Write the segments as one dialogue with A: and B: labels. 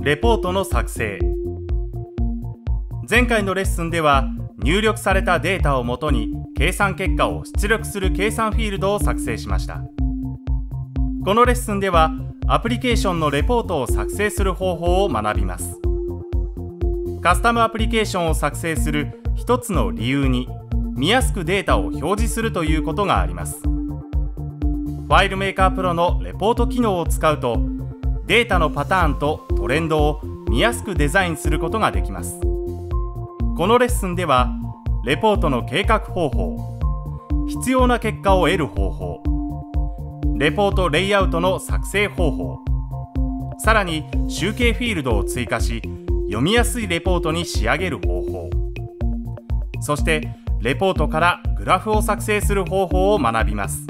A: レポートの作成前回のレッスンでは入力されたデータをもとに計算結果を出力する計算フィールドを作成しましたこのレッスンではアプリケーションのレポートを作成する方法を学びますカスタムアプリケーションを作成する一つの理由に見やすくデータを表示するということがありますファイルメーカープロのレポート機能を使うとデータのパターンとトレンドを見やすくデザインすることができますこのレッスンではレポートの計画方法必要な結果を得る方法レポートレイアウトの作成方法さらに集計フィールドを追加し読みやすいレポートに仕上げる方法そしてレポートからグラフを作成する方法を学びます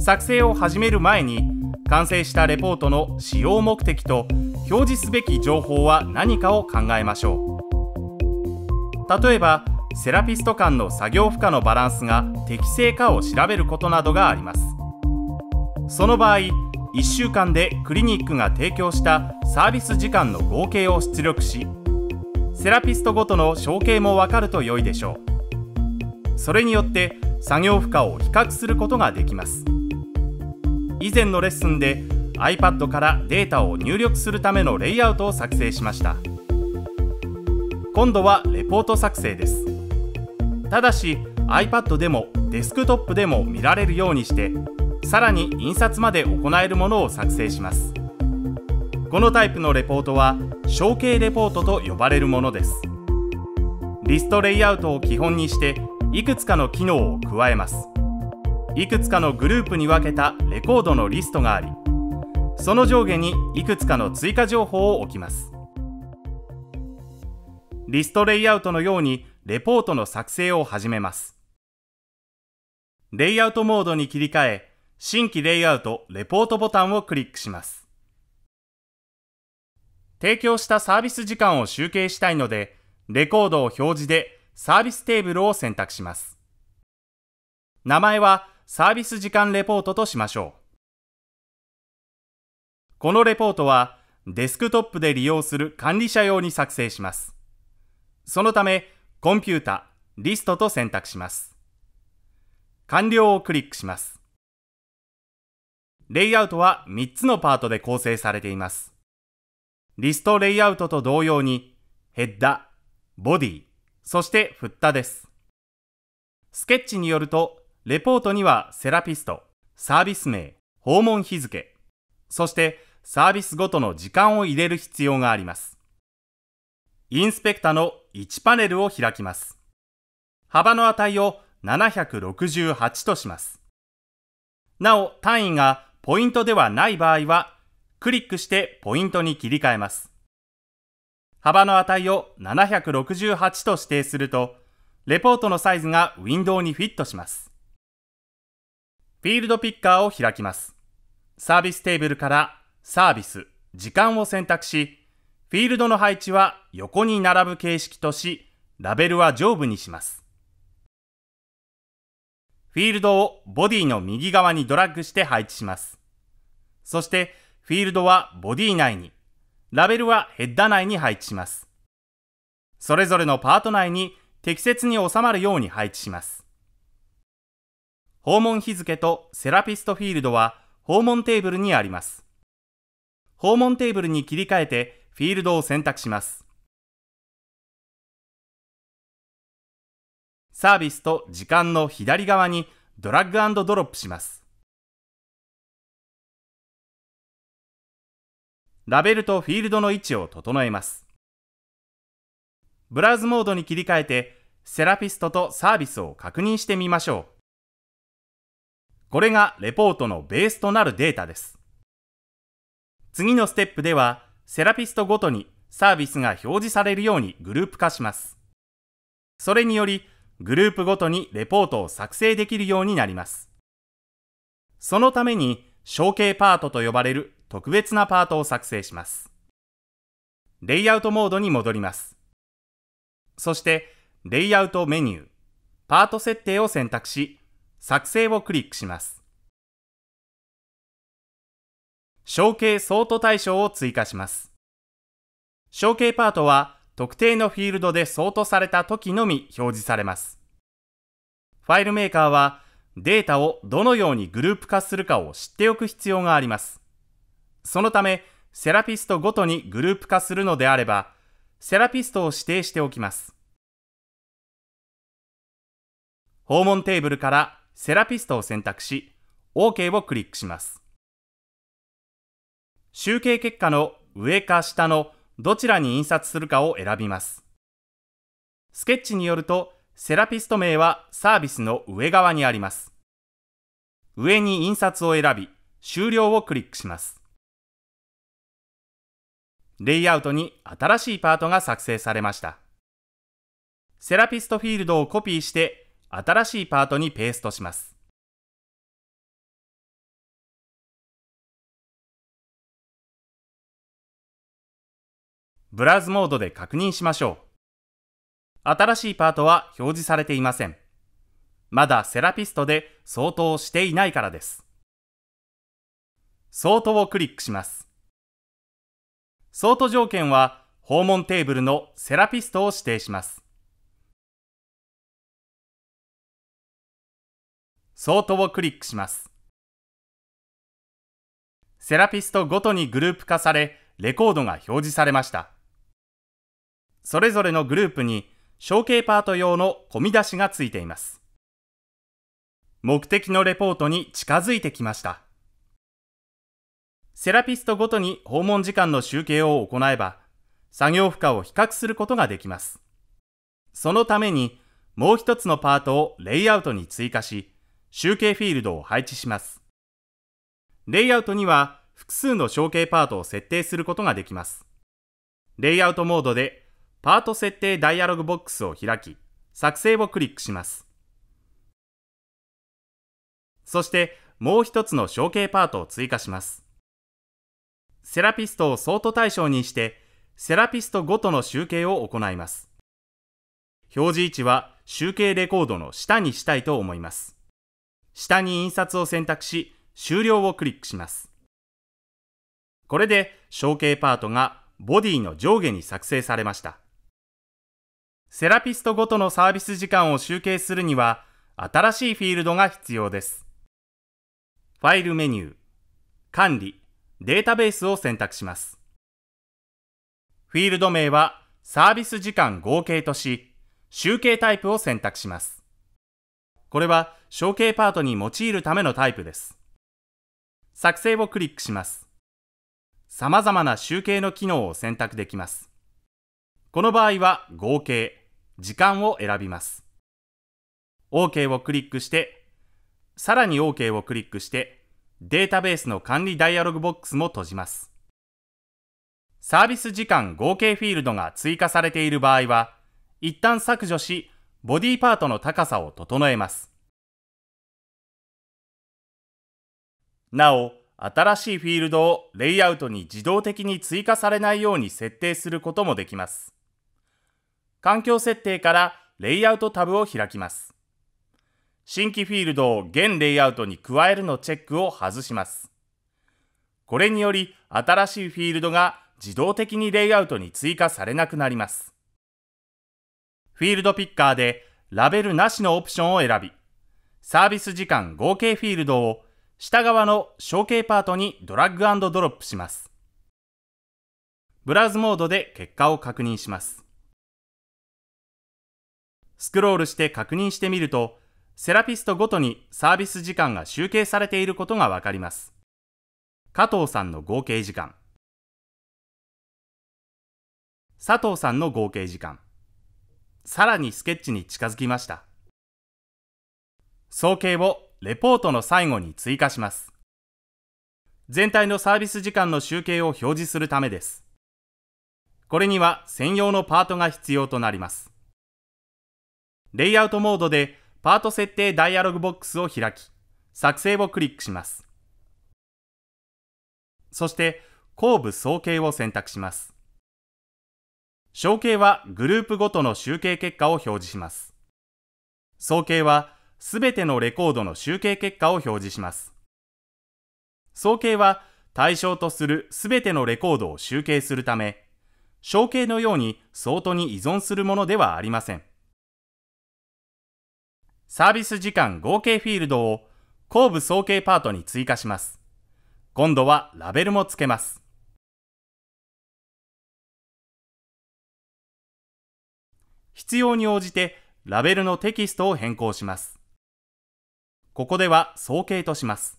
A: 作成を始める前に完成したレポートの使用目的と表示すべき情報は何かを考えましょう例えばセラピスト間の作業負荷のバランスが適正かを調べることなどがありますその場合1週間でクリニックが提供したサービス時間の合計を出力しセラピストごとの承継も分かると良いでしょうそれによって作業負荷を比較することができます以前のレッスンで iPad からデータを入力するためのレイアウトを作成しました今度はレポート作成ですただし iPad でもデスクトップでも見られるようにしてさらに印刷まで行えるものを作成しますこのタイプのレポートは象形レポートと呼ばれるものですリストレイアウトを基本にしていくつかの機能を加えますいくつかのグループに分けたレコードのリストがありその上下にいくつかの追加情報を置きますリストレイアウトのようにレポートの作成を始めますレイアウトモードに切り替え新規レイアウトレポートボタンをクリックします提供したサービス時間を集計したいのでレコードを表示でサービステーブルを選択します名前はサービス時間レポートとしましょう。このレポートはデスクトップで利用する管理者用に作成します。そのため、コンピュータ、リストと選択します。完了をクリックします。レイアウトは3つのパートで構成されています。リストレイアウトと同様に、ヘッダ、ボディ、そしてフッタです。スケッチによるとレポートにはセラピスト、サービス名、訪問日付、そしてサービスごとの時間を入れる必要があります。インスペクタの1パネルを開きます。幅の値を768とします。なお、単位がポイントではない場合は、クリックしてポイントに切り替えます。幅の値を768と指定すると、レポートのサイズがウィンドウにフィットします。フィールドピッカーを開きます。サービステーブルからサービス、時間を選択し、フィールドの配置は横に並ぶ形式とし、ラベルは上部にします。フィールドをボディの右側にドラッグして配置します。そして、フィールドはボディ内に、ラベルはヘッダ内に配置します。それぞれのパート内に適切に収まるように配置します。訪問日付とセラピストフィールドは訪問テ
B: ーブルにあります。訪問テーブルに切り替えてフィールドを選択します。サービスと時間の左側にドラッグドロップします。
A: ラベルとフィールドの位置を整えます。ブラウズモードに切り替えて、セラピストとサービスを確認してみましょう。これがレポートのベースとなるデータです。次のステップでは、セラピストごとにサービスが表示されるようにグループ化します。それにより、グループごとにレポートを作成できるようになります。そのために、承継パートと呼ばれる特別なパートを作成します。レイアウトモードに戻ります。そして、レイアウトメニュー、パート設定を選択し、作成をクリックします。承継相当対象を追加します。承継パートは特定のフィールドで相当された時のみ表示されます。ファイルメーカーはデータをどのようにグループ化するかを知っておく必要があります。そのため、セラピストごとにグループ化するのであれば、セラピストを指定しておきます。訪問テーブルからセラピストを選択し、OK をクリックします。集計結果の上か下のどちらに印刷するかを選びます。スケッチによると、セラピスト名はサービスの上側にあります。上に印刷を選び、終了をクリックします。レイアウトに新しいパートが作成されました。セラピストフィールドをコピーして新
B: しいパートにペーストします。ブラウズモードで確認しましょう。新しいパートは表示されていません。
A: まだセラピストで相当していないからです。相当をクリックします。相当条件は訪問
B: テーブルのセラピストを指定します。相当をクリックします。
A: セラピストごとにグループ化され、レコードが表示されました。それぞれのグループに、小形パート用の込み出しがついています。目的のレポートに近づいてきました。セラピストごとに訪問時間の集計を行えば、作業負荷を比較することができます。そのために、もう一つのパートをレイアウトに追加し、集計フィールドを配置します。レイアウトには複数の象形パートを設定することができます。レイアウトモードでパート設定ダイアログボックスを開き、作成をクリックします。そしてもう一つの象形パートを追加します。セラピストを相当対象にして、セラピストごとの集計を行います。表示位置は集計レコードの下にしたいと思います。下に印刷を選択し、終了をクリックします。これで象形パートがボディの上下に作成されました。セラピストごとのサービス時間を集計するには、新しいフィールドが必要です。ファイルメニュー、管理、データベースを選択します。フィールド名はサービス時間合計とし、集計タイプを選択します。これは象形パートに用いるためのタイプです。作成をクリックします。様々な集計の機能を選択できます。この場合は合計、時間を選びます。OK をクリックして、さらに OK をクリックして、データベースの管理ダイアログボックスも閉じます。サービス時間合計フィールドが追加されている場合は、一旦削除し、ボディパートの高さを整えます。なお、新しいフィールドをレイアウトに自動的に追加されないように設定することもできます。環境設定からレイアウトタブを開きます。新規フィールドを現レイアウトに加えるのチェックを外します。これにより新しいフィールドが自動的にレイアウトに追加されなくなります。フィールドピッカーでラベルなしのオプションを選び、サービス時間合計フィールドを下側の承継パートにドラッグドロップします。ブラウズモードで結果を確認します。スクロールして確認してみると、セラピストごとにサービス時間が集計されていることがわかります。加藤さんの合計時間、佐藤さんの合計時間、さらにスケッチに近づきました。総計をレポートの最後に追加します。全体のサービス時間の集計を表示するためです。これには専用のパートが必要となります。レイアウトモードでパート設定ダイアログボックスを開き、作成をクリックします。そして、後部総計を選択します。承継はグループごとの集計結果を表示します。総計はすべてのレコードの集計結果を表示します。総計は対象とするすべてのレコードを集計するため、承継のように相当に依存するものではありません。サービス時間合計フィールドを後部総計パートに追加します。今度はラベルも付けます。必要に応じてラベルのテキストを変更します。ここでは総計とします。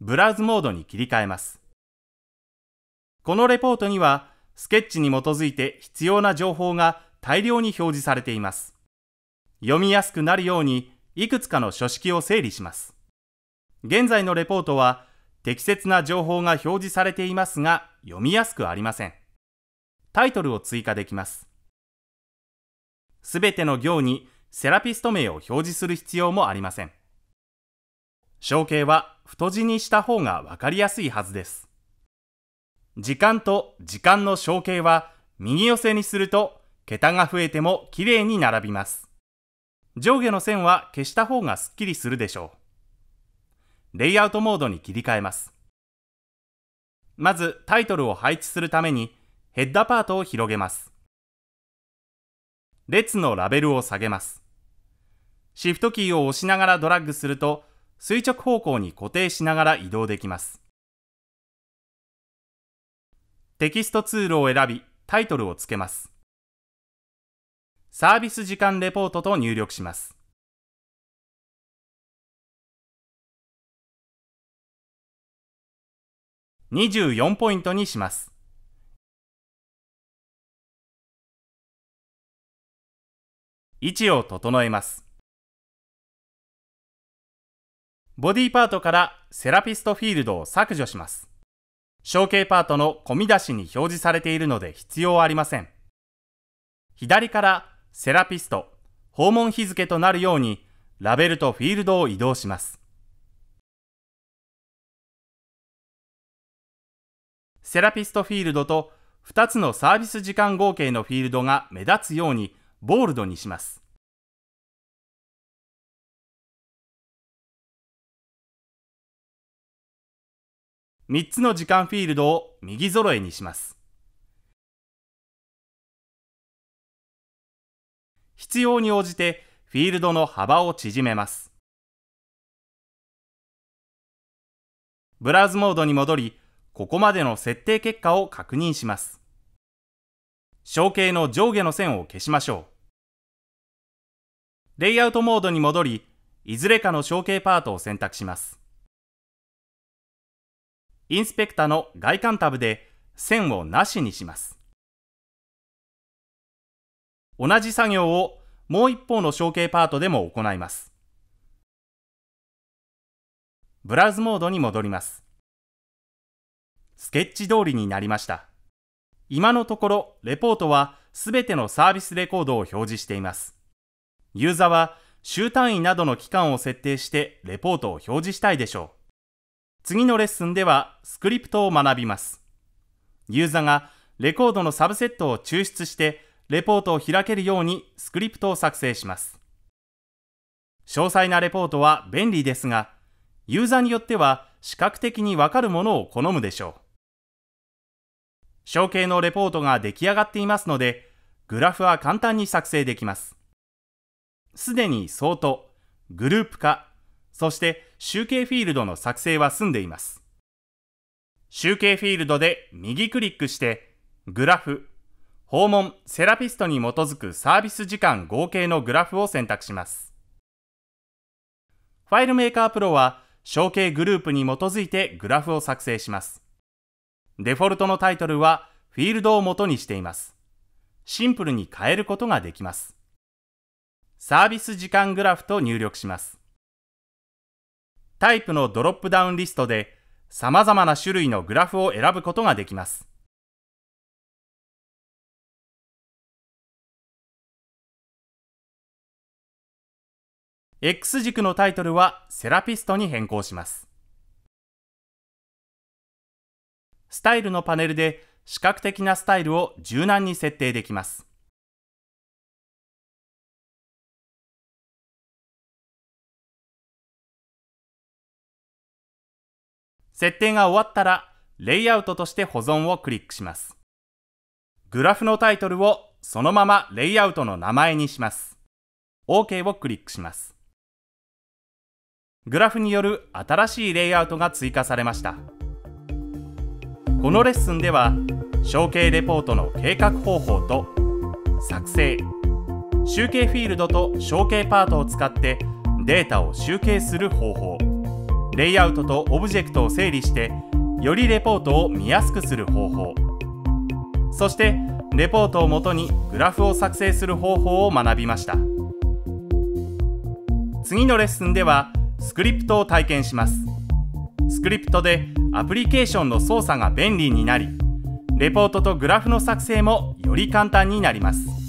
A: ブラウズモードに切り替えます。このレポートには、スケッチに基づいて必要な情報が大量に表示されています。読みやすくなるように、いくつかの書式を整理します。現在のレポートは、適切な情報が表示されていますが、読みやすくありません。タイトルを追加できます。すべての行にセラピスト名を表示する必要もありません。象形は太字にした方がわかりやすいはずです。時間と時間の象形は右寄せにすると桁が増えてもきれいに並びます。上下の線は消した方がすっきりするでしょう。レイアウトモードに切り替えます。まずタイトルを配置するためにヘッダパートを広げます。列のラベルを下げます。シフトキーを押しながらドラッグすると、垂直方向に固定しながら移動できます。テキストツールを選び、タイトルをつけま
B: す。サービス時間レポートと入力します。24ポイントにします。位置を整えます。ボディパートからセラピストフィールドを削除
A: します。象形パートの込み出しに表示されているので必要ありません。左からセラピスト、訪問日付となるようにラベルとフィールドを移動します。セラピストフィールドと2つのサービス時間合計
B: のフィールドが目立つようにボールドにします。3つの時間フィールドを右揃えにします。必要に応じてフィールドの幅を縮めます。ブラウズモードに戻り、ここまでの設定結果を確認します。象
A: 形の上下の線を消しましょう。レイアウトモードに戻り、いずれかの象形パートを選択します。インスペクタの外観タブで線をなしにします。同じ作業をもう一方の象形パートでも行います。ブラウズモードに戻ります。スケッチ通りになりました。今のところ、レポートはすべてのサービスレコードを表示しています。ユーザは週単位などの期間を設定してレポートを表示したいでしょう。次のレッスンではスクリプトを学びます。ユーザがレコードのサブセットを抽出してレポートを開けるようにスクリプトを作成します。詳細なレポートは便利ですが、ユーザーによっては視覚的にわかるものを好むでしょう。象形のレポートが出来上がっていますので、グラフは簡単に作成できます。すでに相当、グループ化、そして集計フィールドの作成は済んでいます。集計フィールドで右クリックして、グラフ、訪問、セラピストに基づくサービス時間合計のグラフを選択します。ファイルメーカープロは、承継グループに基づいてグラフを作成します。デフォルトのタイトルは、フィールドを元にしています。シンプルに変えることができます。サービス時間グラフと入力します。タイプのドロップダウンリストで様々な
B: 種類のグラフを選ぶことができます。X 軸のタイトルはセラピストに変更します。スタイルのパネルで視覚的なスタイルを柔軟に設定できます。設定が終わったら、レイアウトとして保存をクリックします。グラフのタイトル
A: をそのままレイアウトの名前にします。OK をクリックします。グラフによる新しいレイアウトが追加されました。このレッスンでは、承継レポートの計画方法と作成、集計フィールドと承継パートを使ってデータを集計する方法、レイアウトとオブジェクトを整理してよりレポートを見やすくする方法そしてレポートをもとにグラフを作成する方法を学びました次のレッスンではスクリプトを体験しますスクリプトでアプリケーションの操作が便利になりレポートとグラフの作成もより簡単になります